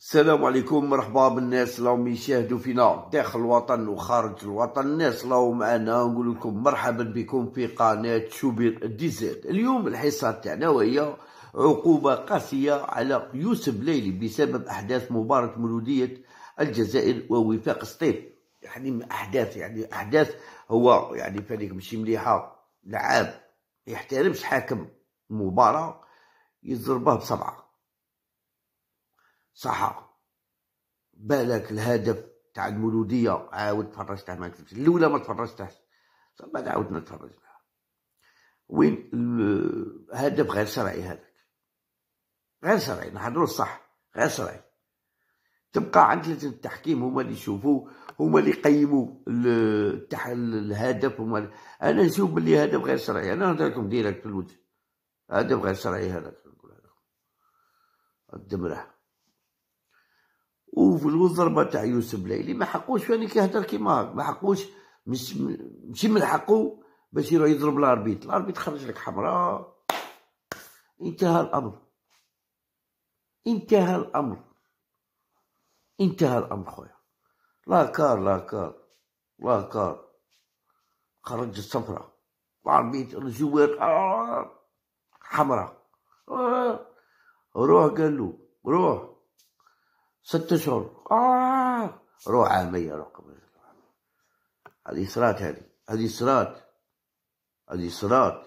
السلام عليكم مرحبا بالناس اللي يشاهدوا فينا داخل الوطن وخارج الوطن الناس اللي معنا نقول لكم مرحبا بكم في قناه شوبير ديزاد اليوم الحصه تاعنا وهي عقوبه قاسيه على يوسف ليلي بسبب احداث مباراه مولوديه الجزائر ووفاق سطيف يعني احداث يعني احداث هو يعني فريق ماشي مليحه لعاب يحترمش حاكم مباراه يضربه بسبعه صح بالك الهدف تاع المولوديه عاود تفرجته ما كتبش الاولى ما تفرجتهاش ثم بعد عاودنا تفرجنا وين الهدف غير شرعي هذاك غير شرعي نحضروا الصح غير شرعي تبقى عند لجنه التحكيم هما اللي يشوفوا هما اللي يقيموا الهدف هما انا نشوف بلي هدف غير شرعي انا نهضر لكم ديريكت الوجه هدف غير شرعي هذاك نقول هذا الدمره الضربه تاع يوسف ليلي ما حقوش يعني كيهضر كيما هاك ما حقوش مش ماشي من حقه باش يروح يضرب الاربيت الاربيت خرج لك حمراء انتهى الامر انتهى الامر انتهى الامر خويا لا كار لا كار لا كار خرج الصفرة الاربيت الزوار آه حمراء آه روح قال له روح ست اشهر آه روح عامية روح قبل هذه صراط هذه هذه صراط هذه صراط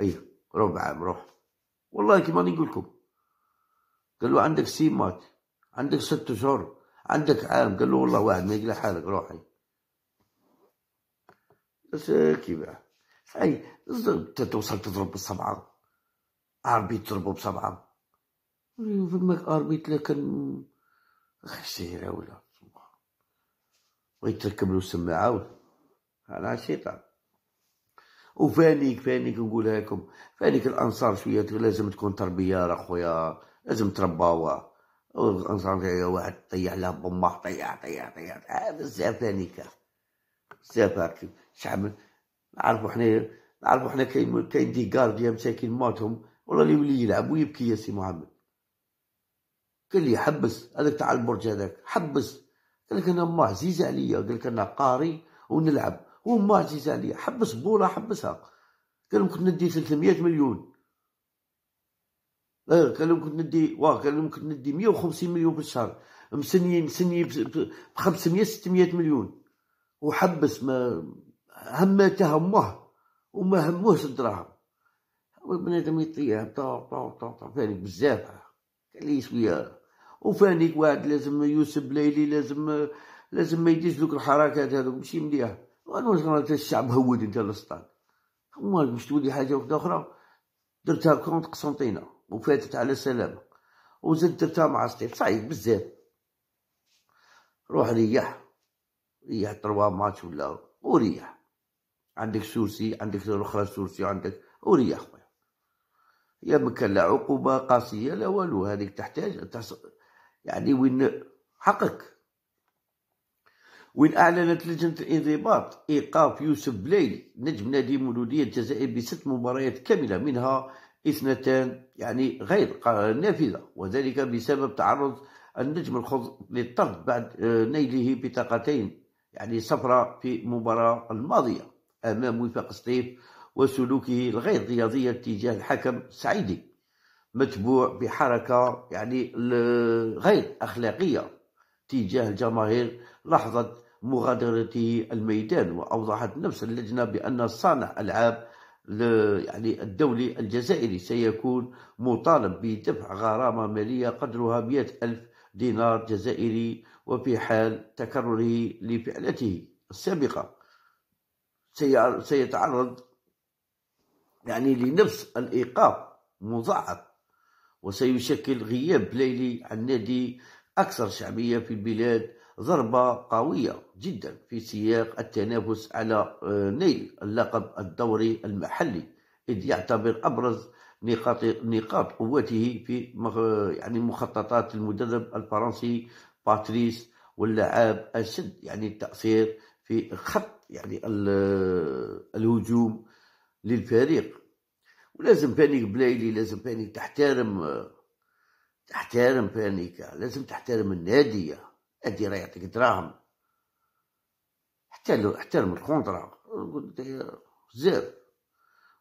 اي أيوه، ربع عام روح والله كما نقول لكم قال له عندك سيمات عندك ست اشهر عندك عام قال له والله واحد ما يقلع حالك روحي بس كيف بقى يعني؟ اي توصل تضرب بالسبعه عربي تضربه بسبعه فماك اربيتلا كان ولا بغيت تركب له السماعه على الشيطان وفانيك فانيك نقولها لكم فانيك الانصار شويه لازم تكون تربيه راه خويا لازم ترباوا الانصار واحد طيح لها بمه طيح طيح طيح بزاف فانيك بزاف هاك شعب نعرفو حنا نعرفو حنا كاين كاين دي كارديا مساكين ماتهم والله اللي يولي يلعب ويبكي يا سي محمد قال لي حبس هذاك تاع البرج هذاك حبس قال لك انا ما عزيزه عليا قال لك انا قاري ونلعب وما عزيزه عليا حبس بوله حبسها قال لهم كنت ندي 300 مليون اه قال لهم كنت ندي واه قال لهم كنت ندي 150 مليون في الشهر مسني مسني ب 500 600 مليون وحبس ما همته همه وما هموش الدراهم بنادم يطيح طاو طاو طاو طاو بزاف قال لي شويه وفاني واحد لازم يوسف ليلي لازم لازم ما يديش دوك الحركات هذوك ماشي مليح انت الشعب هود انت الاسطان هما باش تولي حاجه وحده اخرى درتها كونت قسنطينه وفاتت على سلامه وزدت درتها مع ستيف صعيب بزاف روح ريح ريح تروا ماتش ولا وريح عندك سورسي عندك الاخرى سورسي عندك وريح خويا يا مكان لا عقوبه قاسيه لا والو هذيك تحتاج يعني وين حقك وين أعلنت لجنة الانضباط إيقاف يوسف بليلي نجم نادي مولودية الجزائر بست مباريات كاملة منها اثنتان يعني غير نافذة وذلك بسبب تعرض النجم الخضر للطرد بعد آه، نيله بطاقتين يعني صفراء في المباراة الماضية أمام وفاق سطيف وسلوكه الغير رياضيه تجاه الحكم سعيدي متبوع بحركة يعني غير أخلاقية تجاه الجماهير لحظة مغادرته الميدان وأوضحت نفس اللجنة بأن صانع ألعاب يعني الدولي الجزائري سيكون مطالب بدفع غرامة مالية قدرها 100 ألف دينار جزائري وفي حال تكرره لفعلته السابقة سيتعرض يعني لنفس الإيقاف مضاعف وسيشكل غياب بليلي عن نادي أكثر شعبية في البلاد ضربة قوية جدا في سياق التنافس على آه، نيل اللقب الدوري المحلي إذ يعتبر أبرز نقاط نقاط قوته في يعني مخططات المدرب الفرنسي باتريس واللعاب أشد يعني التأثير في خط يعني الهجوم للفريق ولازم بانيك بلايلي لازم بانيك تحترم تحترم بانيك لازم تحترم النادي النادي راه يعطيك دراهم احترم احترم الكونترا زير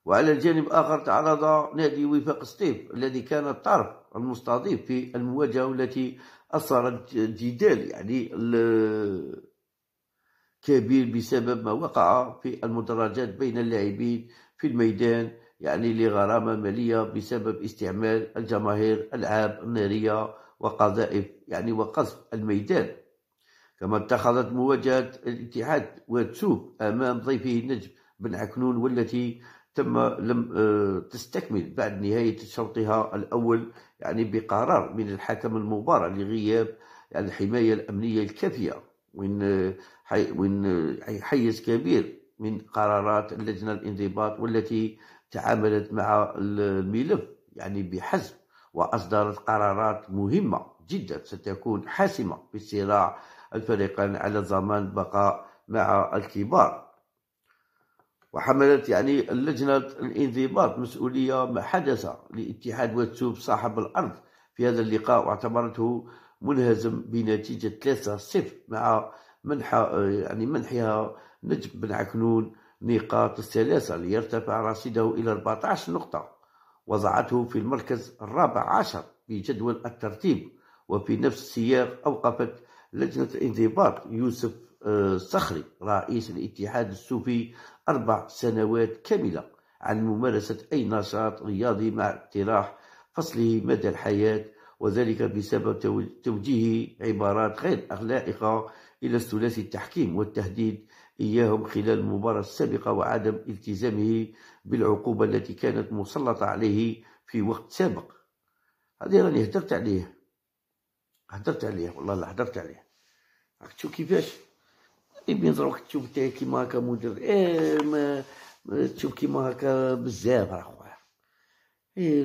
وعلى الجانب آخر تعرض نادي وفاق سطيف الذي كان الطرف المستضيف في المواجهة التي أثرت جدال يعني كبير بسبب ما وقع في المدرجات بين اللاعبين في الميدان يعني لغرامة مالية بسبب استعمال الجماهير ألعاب نارية وقذائف يعني وقصف الميدان كما اتخذت مواجهة الاتحاد واتسوب أمام ضيفه نجم بن عكنون والتي تم لم آه، تستكمل بعد نهاية شوطها الأول يعني بقرار من الحكم المباراة لغياب يعني الحماية الأمنية الكافية وين حيز كبير من قرارات اللجنة الانضباط والتي تعاملت مع الملف يعني بحزم وأصدرت قرارات مهمة جدا ستكون حاسمة في صراع الفريقين على ضمان بقاء مع الكبار وحملت يعني اللجنة الانضباط مسؤولية ما حدث لاتحاد واتسوب صاحب الأرض في هذا اللقاء واعتبرته منهزم بنتيجة 3-0 مع منح يعني منحها نجم بن عكنون نقاط السلاسة ليرتفع رصيده إلى 14 نقطة وضعته في المركز الرابع عشر في جدول الترتيب وفي نفس السياق أوقفت لجنة الانضباط يوسف الصخري آه، رئيس الاتحاد السوفي أربع سنوات كاملة عن ممارسة أي نشاط رياضي مع اقتراح فصله مدى الحياة وذلك بسبب توجيه عبارات غير أخلاقية إلى الثلاثي التحكيم والتهديد إياهم خلال المباراة السابقة وعدم التزامه بالعقوبة التي كانت مسلطة عليه في وقت سابق هذه راني هدرت عليه هدرت عليه والله لا هدرت عليه راك تشوف كيفاش يبين روحك تشوف انت كيما هكا مدير ايه ما تشوف كيما هكا بزاف راه خويا إيه،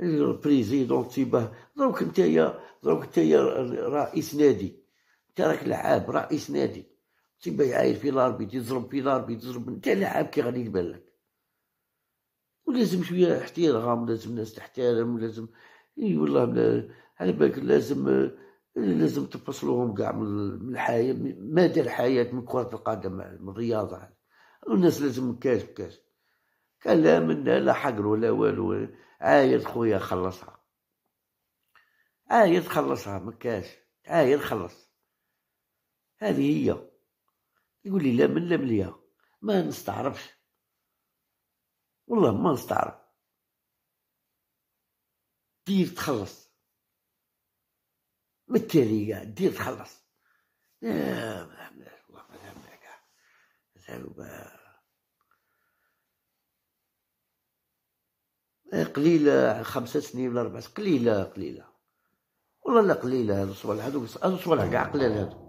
البريزيدون إيه، تيباه دروك نتايا دروك نتايا رئيس نادي انت راك لعاب رئيس نادي تيبقى يعاير في لاربي يضرب في لاربي يضرب انت لاعب كي غادي يبان لك ولازم شويه احترام لازم الناس تحترم ولازم اي والله على بالك لازم لازم تفصلوهم كاع من الحياه مادا الحياه من كره القدم من الرياضه الناس لازم كاش بكاش كان لا منا لا حقل ولا والو عايد خويا خلصها عايد خلصها مكاش عايد خلص هذه هي يقول لي لا من لا ليا ما نستعرفش والله ما نستعرف دير تخلص بالتالي كاع دير تخلص لا ما حملاش والله ما حملاش كاع قليلة خمسة سنين ولا أربع قليلة قليلة والله لا قليلة هادو الصوالح هادو هاد الصوالح كاع قليلة هادو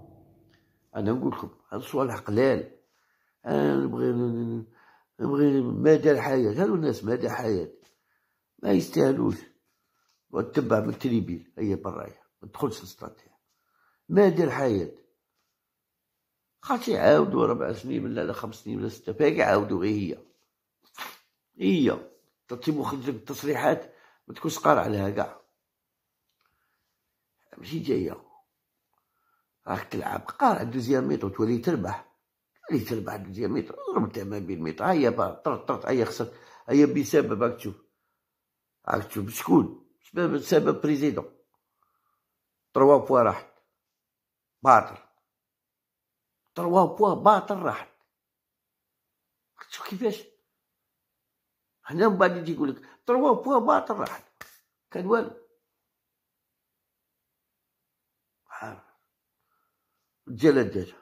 انا نقول لكم هاد الصوالح قلال انا نبغي نبغي مدى الحياه هادو الناس مدى الحياه ما يستاهلوش وتتبع من التريبيل هي برايا ما تدخلش للسطاتيا مدى الحياه خاطر يعاودو ربع سنين ولا خمس سنين ولا سته باقي يعاودو غي هي هي تعطي مخرجك التصريحات ما تكونش قارع لها كاع ماشي جايه راك تلعب قارع دوزيام ميتر تولي تربح تولي تربح دوزيام ميتر ضربتها ما بين ميتر هيا طرط طرط هيا خسرت هيا بسبب راك تشوف راك تشوف شكون سبب سبب بريزيدون تروا بوا راحت باطل تروا بوا باطل راحت شوف كيفاش هنا من بعد يجي يقولك تروا بوا باطل راحت كان والو جلدتها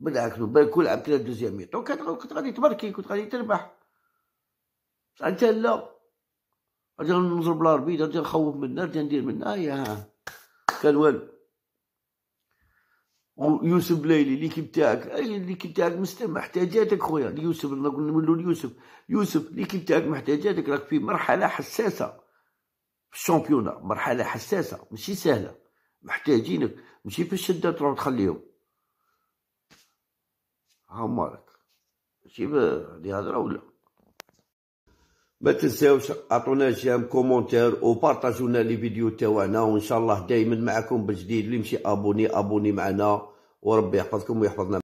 بالعكس كل عام كنا دوز يمين دونك كنت غادي تبركي كنت غادي تربح انت لا غادي نضرب لاربيد غادي نخوف منها رجع ندير من ايا كان والو ويوسف ليلي ليكيب تاعك ليكيب تاعك محتاجاتك خويا يوسف نقول ليوسف يوسف ليكيب تاعك محتاجاتك راك في مرحله حساسه في الشامبيونه مرحله حساسه ماشي سهله محتاجينك ماشي في الشده تروح تخليهم هما مالك ماشي هادي هضره ولا ما تنساوش عطونا جام كومونتير وبارطاجونا لي فيديو تاعنا وان شاء الله دائما معكم بجديد اللي مشي ابوني ابوني معنا وربي يحفظكم ويحفظنا